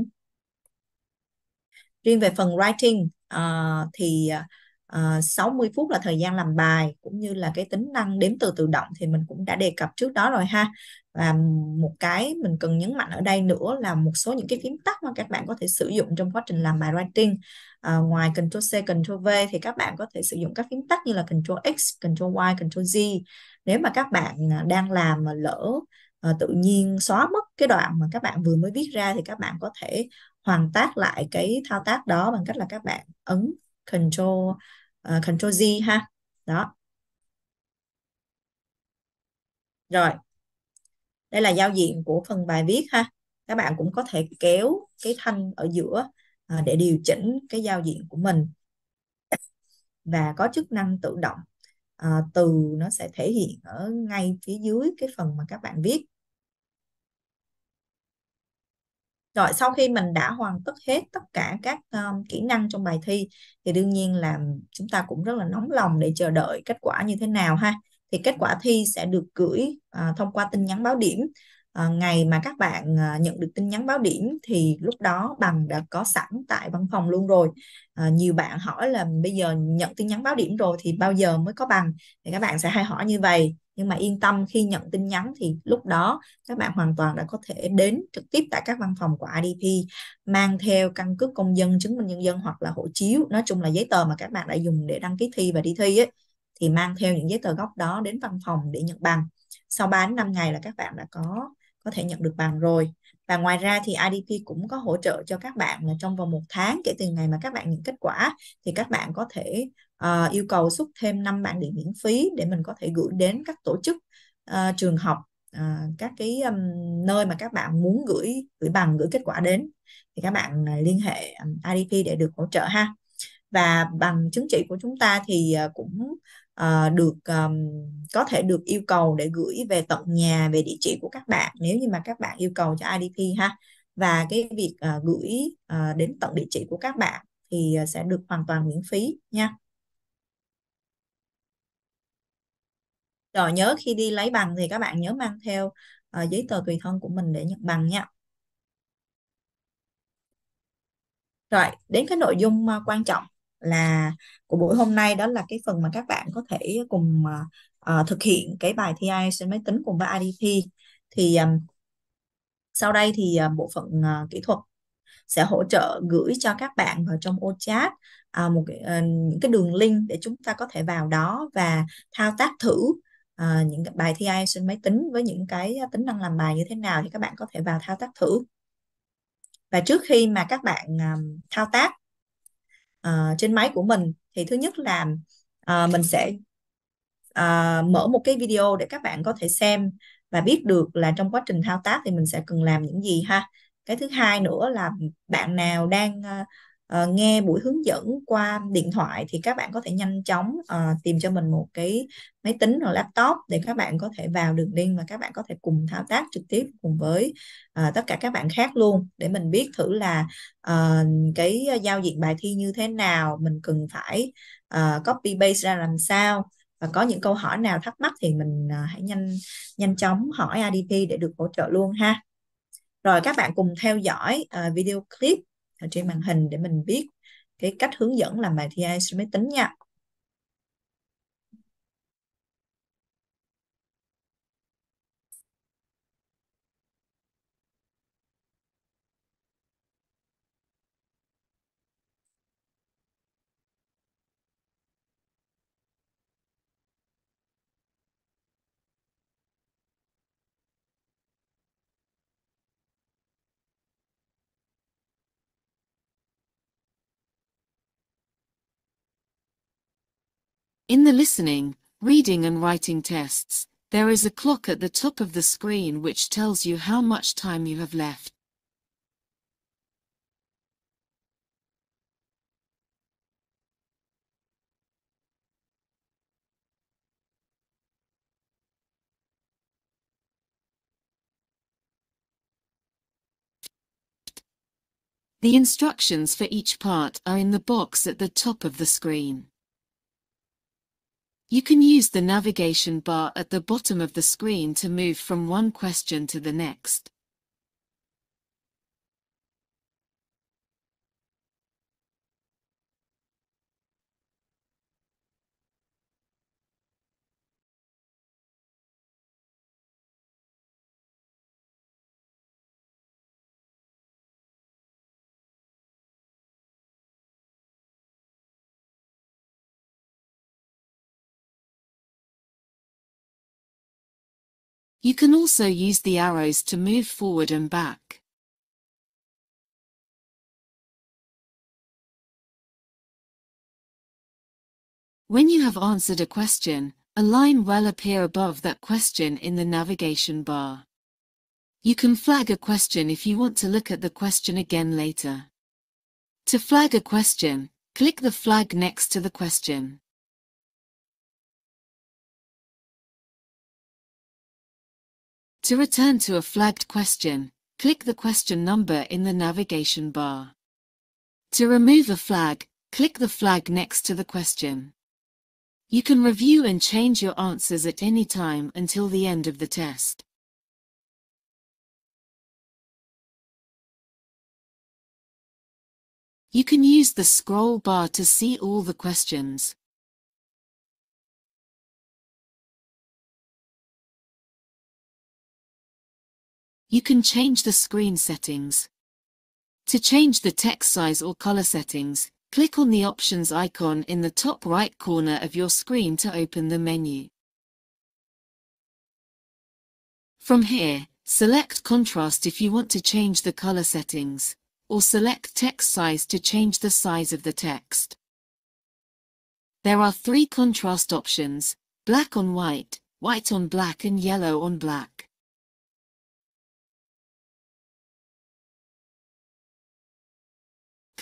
Speaker 1: riêng về phần writing uh, thì uh, Ờ, uh, 60 phút là thời gian làm bài cũng như là cái tính năng đếm từ tự động thì mình cũng đã đề cập trước đó rồi ha và một cái mình cần nhấn mạnh ở đây nữa là một số những cái phím tắt mà các bạn có thể sử dụng trong quá trình làm bài writing à, ngoài Ctrl C, Ctrl V thì các bạn có thể sử dụng các phím tắt như là Ctrl X, Ctrl Y, Ctrl Z nếu mà các bạn à, đang làm mà lỡ à, tự nhiên xóa mất cái đoạn mà các bạn vừa mới viết ra thì các bạn có thể hoàn tác lại cái thao tác đó bằng cách là các bạn ấn Ctrl uh, ờ, Ctrl Z ha đó rồi đây là giao diện của phần bài viết ha các bạn cũng có thể kéo cái thanh ở giữa uh, để điều chỉnh cái giao diện của mình và có chức năng tự động uh, từ nó sẽ thể hiện ở ngay phía dưới cái phần mà các bạn viết Rồi sau khi mình đã hoàn tất hết tất cả các um, kỹ năng trong bài thi thì đương nhiên là chúng ta cũng rất là nóng lòng để chờ đợi kết quả như thế nào ha. Thì kết quả thi sẽ được gửi uh, thông qua tin nhắn báo điểm. Uh, ngày mà các bạn uh, nhận được tin nhắn báo điểm thì lúc đó bằng đã có sẵn tại văn phòng luôn rồi. Uh, nhiều bạn hỏi là bây giờ nhận tin nhắn báo điểm rồi thì bao giờ mới có bằng thì các bạn sẽ hay hỏi như vậy nhưng mà yên tâm khi nhận tin nhắn thì lúc đó các bạn hoàn toàn đã có thể đến trực tiếp tại các văn phòng của IDP mang theo căn cước công dân chứng minh nhân dân hoặc là hộ chiếu nói chung là giấy tờ mà các bạn đã dùng để đăng ký thi và đi thi ấy thì mang theo những giấy tờ gốc đó đến văn phòng để nhận bằng sau 3 đến 5 ngày là các bạn đã có có thể nhận được bằng rồi và ngoài ra thì IDP cũng có hỗ trợ cho các bạn là trong vòng một tháng kể từ ngày mà các bạn nhận kết quả thì các bạn có thể Ờ, yêu cầu xuất thêm 5 bản điện miễn phí để mình có thể gửi đến các tổ chức à, trường học à, các cái um, nơi mà các bạn muốn gửi gửi bằng gửi kết quả đến thì các bạn liên hệ IDP để được hỗ trợ ha và bằng chứng chỉ của chúng ta thì cũng uh, được um, có thể được yêu cầu để gửi về tận nhà về địa chỉ của các bạn nếu như mà các bạn yêu cầu cho IDP ha và cái việc uh, gửi uh, đến tận địa chỉ của các bạn thì sẽ được hoàn toàn miễn phí nha rồi nhớ khi đi lấy bằng thì các bạn nhớ mang theo uh, giấy tờ tùy thân của mình để nhận bằng nha rồi đến cái nội dung uh, quan trọng là của buổi hôm nay đó là cái phần mà các bạn có thể cùng uh, thực hiện cái bài thi IELTS trên máy tính cùng với IDP thì um, sau đây thì uh, bộ phận uh, kỹ thuật sẽ hỗ trợ gửi cho các bạn vào trong ô chat uh, một uh, những cái đường link để chúng ta có thể vào đó và thao tác thử à, những cái bài thi IELTS trên máy tính với những cái tính năng làm bài như thế nào thì các bạn có thể vào thao tác thử và trước khi mà các bạn um, thao tác uh, trên máy của mình thì thứ nhất là uh, mình sẽ uh, mở một cái video để các bạn có thể xem và biết được là trong quá trình thao tác thì mình sẽ cần làm những gì ha cái thứ hai nữa là bạn nào đang uh, nghe buổi hướng dẫn qua điện thoại thì các bạn có thể nhanh chóng uh, tìm cho mình một cái máy tính hoặc laptop để các bạn có thể vào đường link và các bạn có thể cùng thao tác trực tiếp cùng với uh, tất cả các bạn khác luôn để mình biết thử là uh, cái giao diện bài thi như thế nào mình cần phải uh, copy paste ra làm sao và có những câu hỏi nào thắc mắc thì mình hãy nhanh nhanh chóng hỏi IDP để được hỗ trợ luôn ha. Rồi các bạn cùng theo dõi video clip trên màn hình để mình biết cái cách hướng dẫn làm bài TI trên máy tính nha
Speaker 2: In the listening, reading and writing tests, there is a clock at the top of the screen which tells you how much time you have left. The instructions for each part are in the box at the top of the screen. You can use the navigation bar at the bottom of the screen to move from one question to the next.
Speaker 3: You can also use the arrows to move forward and back.
Speaker 2: When you have answered a question, a line will appear above that question in the navigation bar. You can flag a question if you want to look at the question again later. To flag a question, click the flag next
Speaker 3: to the question.
Speaker 2: To return to a flagged question, click the question number in the navigation bar. To remove a flag, click the flag next to the question. You can review and change your answers at any time until
Speaker 3: the end of the test. You can use the scroll bar to see all the questions,
Speaker 2: you can change the screen settings. To change the text size or color settings, click on the options icon in the top right corner of your screen to open the menu. From here, select contrast if you want to change the color settings, or select text size to change the size of the text. There are three contrast options, black on white, white on black
Speaker 3: and yellow on black.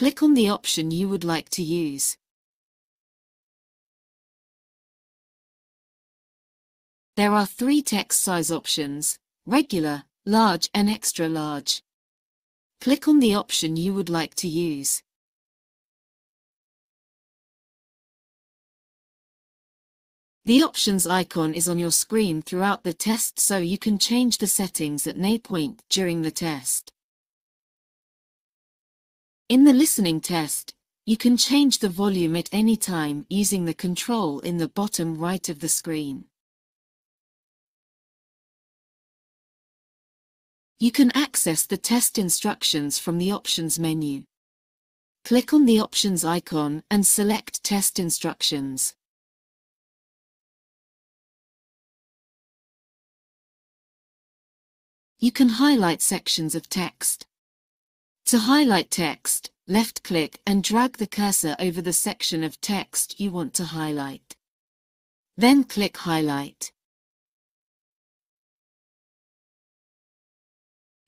Speaker 3: Click on the option you would like to use. There are three
Speaker 2: text size options, regular, large and extra large. Click on the option you would like to use. The options icon is on your screen throughout the test so you can change the settings at any point during the test. In the listening test, you can change the volume at any time using the control in the bottom right of the screen. You can access the test instructions from the Options menu. Click on the Options icon and select
Speaker 3: Test Instructions.
Speaker 2: You can highlight sections of text. To highlight text, left-click and drag the cursor over the section of text you want to highlight. Then click Highlight.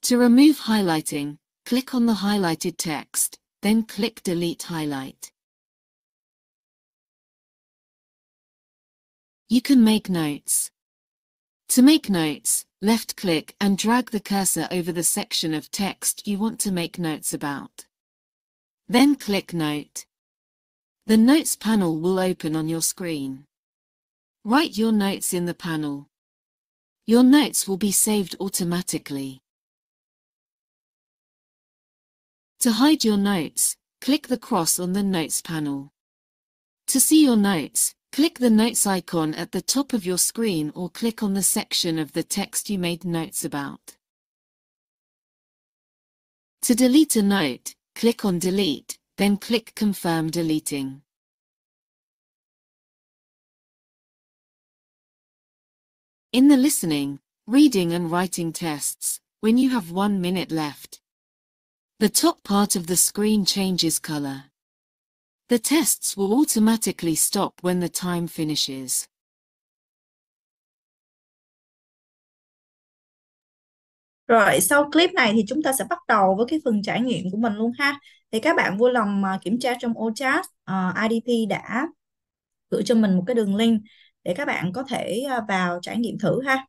Speaker 3: To remove highlighting, click on the highlighted text, then click Delete Highlight.
Speaker 2: You can make notes. To make notes, left-click and drag the cursor over the section of text you want to make notes about. Then click Note. The Notes panel will open on your screen. Write your notes in the panel. Your notes will be saved automatically. To hide your notes, click the cross on the Notes panel. To see your notes, Click the Notes icon at the top of your screen or click on the section of the text you made notes about. To delete a note, click on Delete, then click Confirm Deleting. In the listening, reading and writing tests, when you have one minute left, the top part of the screen changes color. The tests will automatically stop when the time finishes.
Speaker 3: Rồi, sau clip này thì chúng ta sẽ bắt đầu với cái
Speaker 1: phần trải nghiệm của mình luôn ha. Thì các bạn vui lòng à, kiểm tra trong OChat, uh, à, IDP đã gửi cho mình một cái đường link để các bạn có thể à, vào trải nghiệm thử ha.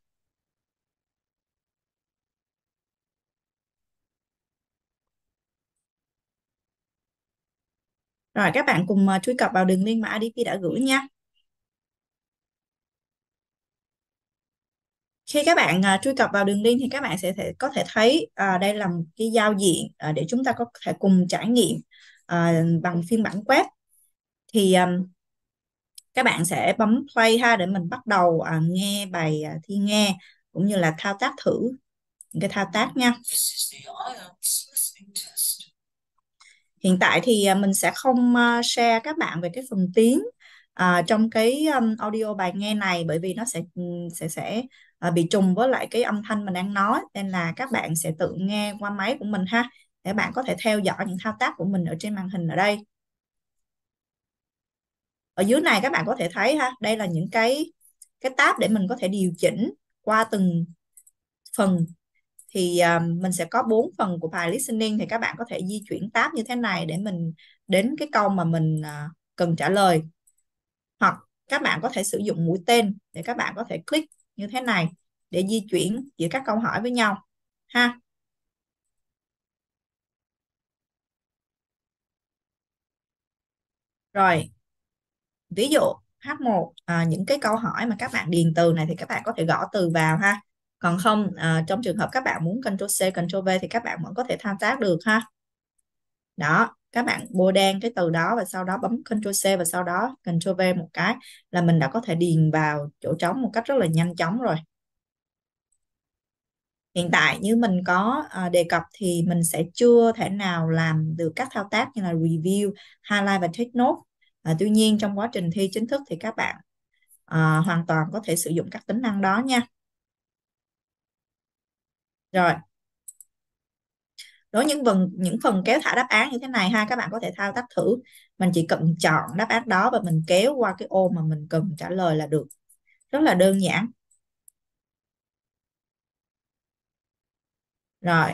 Speaker 1: Rồi các bạn cùng ờ, truy cập vào đường link mà ADP đã gửi nha. Khi các bạn ờ, truy cập vào đường link thì các bạn sẽ thể, có thể thấy à, đây là một cái giao diện à, để chúng ta có thể cùng trải nghiệm à, bằng phiên bản web. Thì um, các bạn sẽ bấm play ha để mình bắt đầu à, nghe bài thi nghe cũng như là thao tác thử những cái thao tác nha hiện tại thì à, mình sẽ không à, share các bạn về cái phần tiếng à, trong cái um, audio bài nghe này bởi vì nó sẽ sẽ sẽ uh, bị trùng với lại cái âm thanh mình đang nói nên là các bạn sẽ tự nghe qua máy của mình ha để bạn có thể theo dõi những thao tác của mình ở trên màn hình ở đây ở dưới này các bạn có thể thấy ha đây là những cái cái tab để mình có thể điều chỉnh qua từng phần thì um, mình sẽ có bốn phần của bài listening thì các bạn có thể di chuyển tab như thế này để mình đến cái câu mà mình uh, cần trả lời hoặc các bạn có thể sử dụng mũi tên để các bạn có thể click như thế này để di chuyển giữa các câu hỏi với nhau ha rồi ví dụ H1 à, những cái câu hỏi mà các bạn điền từ này thì các bạn có thể gõ từ vào ha còn không à, trong trường hợp các bạn muốn Ctrl C Ctrl V thì các bạn vẫn có thể thao tác được ha đó các bạn bôi đen cái từ đó và sau đó bấm Ctrl C và sau đó Ctrl V một cái là mình đã có thể điền vào chỗ trống một cách rất là nhanh chóng rồi hiện tại như mình có à, đề cập thì mình sẽ chưa thể nào làm được các thao tác như là review, highlight và take note. À, tuy nhiên trong quá trình thi chính thức thì các bạn à, hoàn toàn có thể sử dụng các tính năng đó nha rồi đối những phần những phần kéo thả đáp án như thế này ha các bạn có thể thao tác thử mình chỉ cần chọn đáp án đó và mình kéo qua cái ô mà mình cần trả lời là được rất là đơn giản rồi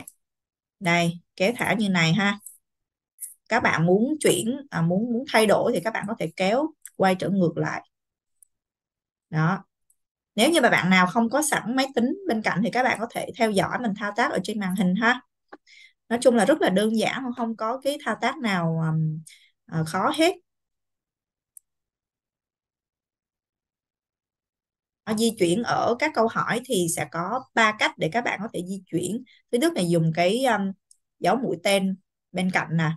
Speaker 1: đây kéo thả như này ha các bạn muốn chuyển à, muốn muốn thay đổi thì các bạn có thể kéo quay trở ngược lại đó nếu như mà bạn nào không có sẵn máy tính bên cạnh thì các bạn có thể theo dõi mình thao tác ở trên màn hình ha nói chung là rất là đơn giản không có cái thao tác nào um, khó hết à, di chuyển ở các câu hỏi thì sẽ có ba cách để các bạn có thể di chuyển thứ nhất là dùng cái um, dấu mũi tên bên cạnh nè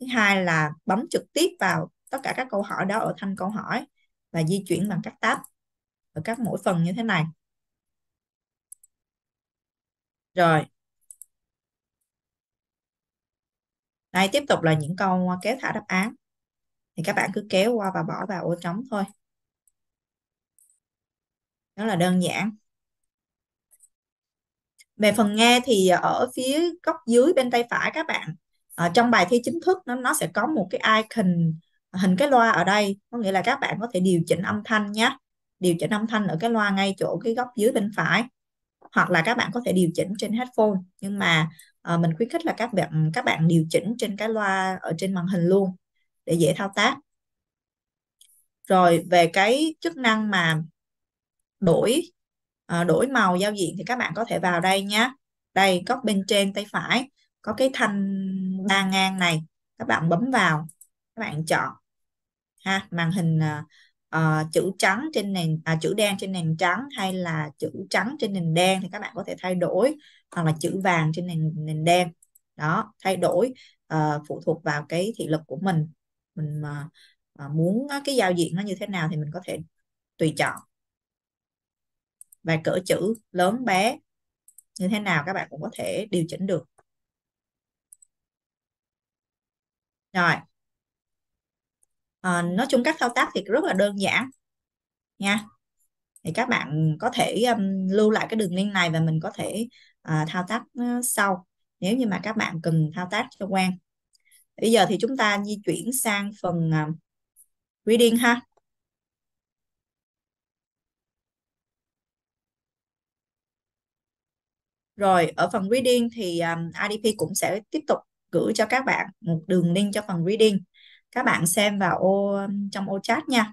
Speaker 1: thứ hai là bấm trực tiếp vào tất cả các câu hỏi đó ở thanh câu hỏi và di chuyển bằng các tab ở các mỗi phần như thế này rồi đây tiếp tục là những câu à, kéo thả đáp án thì các bạn cứ kéo qua và bỏ vào ô trống thôi rất là đơn giản về phần nghe thì ở phía góc dưới bên tay phải các bạn ở à, trong bài thi chính thức nó nó sẽ có một cái icon hình cái loa ở đây có nghĩa là các bạn có thể điều chỉnh âm thanh nhé điều chỉnh âm thanh ở cái loa ngay chỗ cái góc dưới bên phải hoặc là các bạn có thể điều chỉnh trên headphone nhưng mà à, mình khuyến khích là các bạn các bạn điều chỉnh trên cái loa ở trên màn hình luôn để dễ thao tác rồi về cái chức năng mà đổi à, đổi màu giao diện thì các bạn có thể vào đây nhé đây góc bên trên tay phải có cái thanh ba ngang này các bạn bấm vào các bạn chọn ha màn hình ờ, uh, chữ trắng trên nền à, chữ đen trên nền trắng hay là chữ trắng trên nền đen thì các bạn có thể thay đổi hoặc là chữ vàng trên nền nền đen đó thay đổi uh, phụ thuộc vào cái thị lực của mình mình mà uh, muốn cái giao diện nó như thế nào thì mình có thể tùy chọn và cỡ chữ lớn bé như thế nào các bạn cũng có thể điều chỉnh được rồi à, nói chung các thao tác thì rất là đơn giản nha thì các bạn có thể um, lưu lại cái đường link này và mình có thể uh, thao tác uh, sau nếu như mà các bạn cần thao tác cho quen bây giờ thì chúng ta di chuyển sang phần uh, reading ha rồi ở phần reading thì um, IDP cũng sẽ tiếp tục gửi cho các bạn một đường link cho phần reading các bạn xem vào ô trong ô chat nha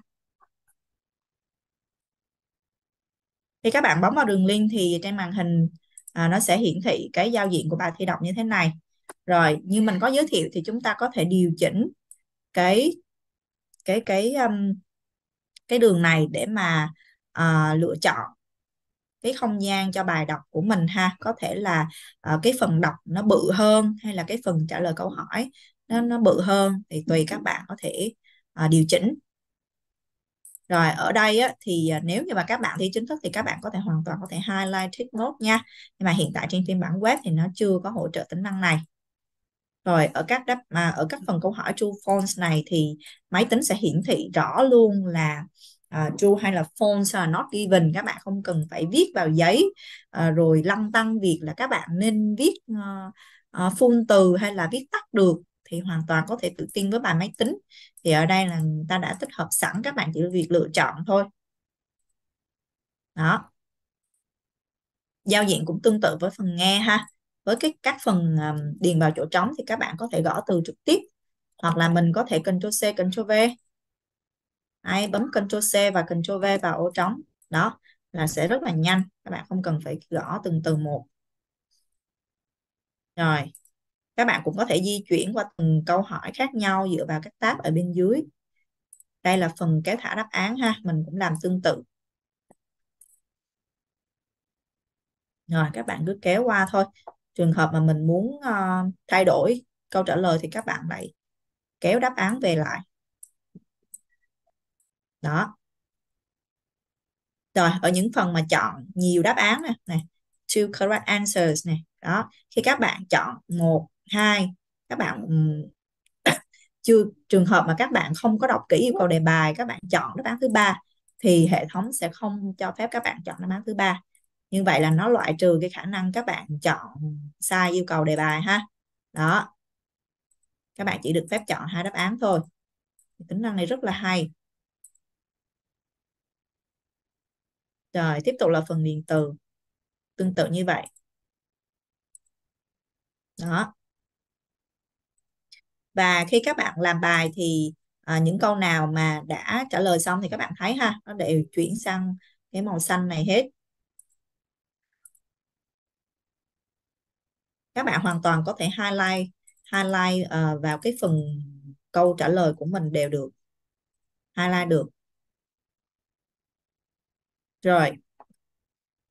Speaker 1: khi các bạn bấm vào đường link thì trên màn hình à, nó sẽ hiển thị cái giao diện của bài thi đọc như thế này rồi như mình có giới thiệu thì chúng ta có thể điều chỉnh cái cái cái um, cái đường này để mà uh, lựa chọn cái không gian cho bài đọc của mình ha có thể là uh, cái phần đọc nó bự hơn hay là cái phần trả lời câu hỏi nó nó bự hơn thì ừ. tùy các bạn có thể à, điều chỉnh rồi ở đây á, thì ờ, nếu như mà các bạn thi chính thức thì các bạn có thể hoàn toàn có thể highlight thích nốt nha nhưng mà hiện tại trên phiên bản web thì nó chưa có hỗ trợ tính năng này rồi ở các đáp mà ở các phần câu hỏi true false này thì máy tính sẽ hiển thị rõ luôn là uh, true hay là false are not given các bạn không cần phải viết vào giấy uh, rồi lăng tăng việc là các bạn nên viết uh, uh, phun từ hay là viết tắt được thì hoàn toàn có thể tự tin với bài máy tính thì ở đây là người ta đã tích hợp sẵn các bạn chỉ việc lựa chọn thôi đó giao diện cũng tương tự với phần nghe ha với cái các phần um, điền vào chỗ trống thì các bạn có thể gõ từ trực tiếp hoặc là mình có thể Ctrl C Ctrl V ai bấm Ctrl C và Ctrl V vào ô trống đó là sẽ rất là nhanh các bạn không cần phải gõ từng từ một rồi các bạn cũng có thể di chuyển qua từng câu hỏi khác nhau dựa vào các tab ở bên dưới đây là phần kéo thả đáp án ha mình cũng làm tương tự rồi các bạn cứ kéo qua thôi trường hợp mà mình muốn uh, thay đổi câu trả lời thì các bạn lại kéo đáp án về lại đó rồi ở những phần mà chọn nhiều đáp án này này two correct answers này đó khi các bạn chọn một hai các bạn (coughs) chưa trường hợp mà các bạn không có đọc kỹ yêu cầu đề bài các bạn chọn đáp án thứ ba thì hệ thống sẽ không cho phép các bạn chọn đáp án thứ ba như vậy là nó loại trừ cái khả năng các bạn chọn sai yêu cầu đề bài ha đó các bạn chỉ được phép chọn hai đáp án thôi tính năng này rất là hay rồi tiếp tục là phần điền từ tương tự như vậy đó và khi các bạn làm bài thì à, những câu nào mà đã trả lời xong thì các bạn thấy ha nó đều chuyển sang cái màu xanh này hết các bạn hoàn toàn có thể highlight highlight uh, vào cái phần câu trả lời của mình đều được highlight được rồi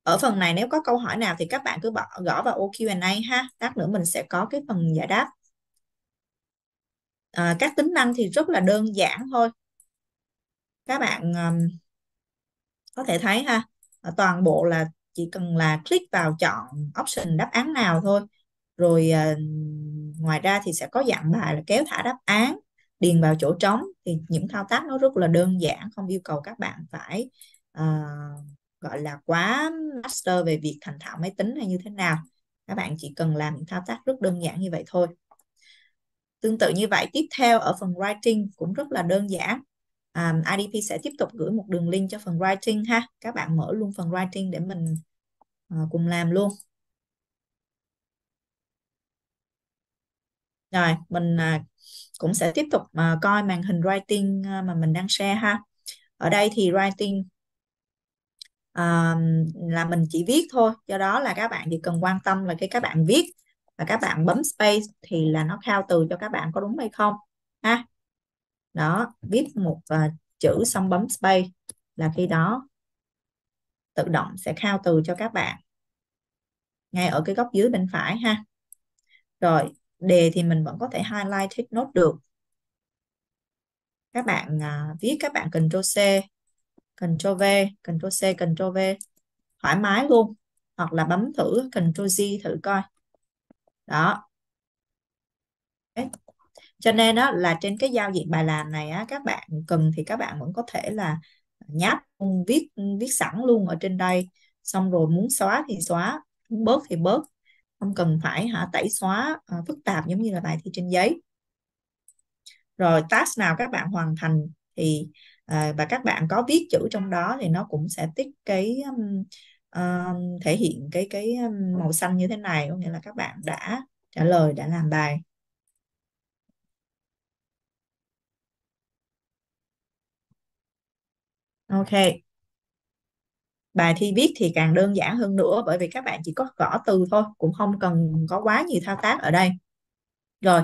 Speaker 1: ở phần này nếu có câu hỏi nào thì các bạn cứ bỏ gõ vào ô OQ&A ha tắt nữa mình sẽ có cái phần giải đáp à, các tính năng thì rất là đơn giản thôi các bạn um, có thể thấy ha ờ, toàn bộ là chỉ cần là click vào chọn option đáp án nào thôi rồi uh, ngoài ra thì sẽ có dạng bài là kéo thả đáp án điền vào chỗ trống thì những thao tác nó rất là đơn giản không yêu cầu các bạn phải uh, gọi là quá master về việc thành thạo máy tính hay như thế nào các bạn chỉ cần làm những thao tác rất đơn giản như vậy thôi Tương tự như vậy, tiếp theo ở phần writing cũng rất là đơn giản. Um, à, IDP sẽ tiếp tục gửi một đường link cho phần writing ha. Các bạn mở luôn phần writing để mình uh, cùng làm luôn. Rồi, mình uh, cũng sẽ tiếp tục uh, coi màn hình writing uh, mà mình đang share ha. Ở đây thì writing uh, là mình chỉ viết thôi. Do đó là các bạn chỉ cần quan tâm là cái các bạn viết và các bạn bấm space thì là nó khao từ cho các bạn có đúng hay không ha đó viết một uh, chữ xong bấm space là khi đó tự động sẽ khao từ cho các bạn ngay ở cái góc dưới bên phải ha rồi đề thì mình vẫn có thể highlight take note được các bạn uh, viết các bạn Ctrl C Ctrl V Ctrl C Ctrl V thoải mái luôn hoặc là bấm thử Ctrl Z thử coi đó Đấy. cho nên đó là trên cái giao diện bài làm này á, các bạn cần thì các bạn vẫn có thể là nháp viết viết sẵn luôn ở trên đây xong rồi muốn xóa thì xóa muốn bớt thì bớt không cần phải hả tẩy xóa à, phức tạp giống như là bài thi trên giấy rồi task nào các bạn hoàn thành thì à, và các bạn có viết chữ trong đó thì nó cũng sẽ tích cái um, uh, thể hiện cái cái màu xanh như thế này có nghĩa là các bạn đã trả lời đã làm bài ok bài thi viết thì càng đơn giản
Speaker 3: hơn nữa bởi vì các bạn chỉ có gõ từ thôi cũng không cần có quá nhiều thao tác ở đây rồi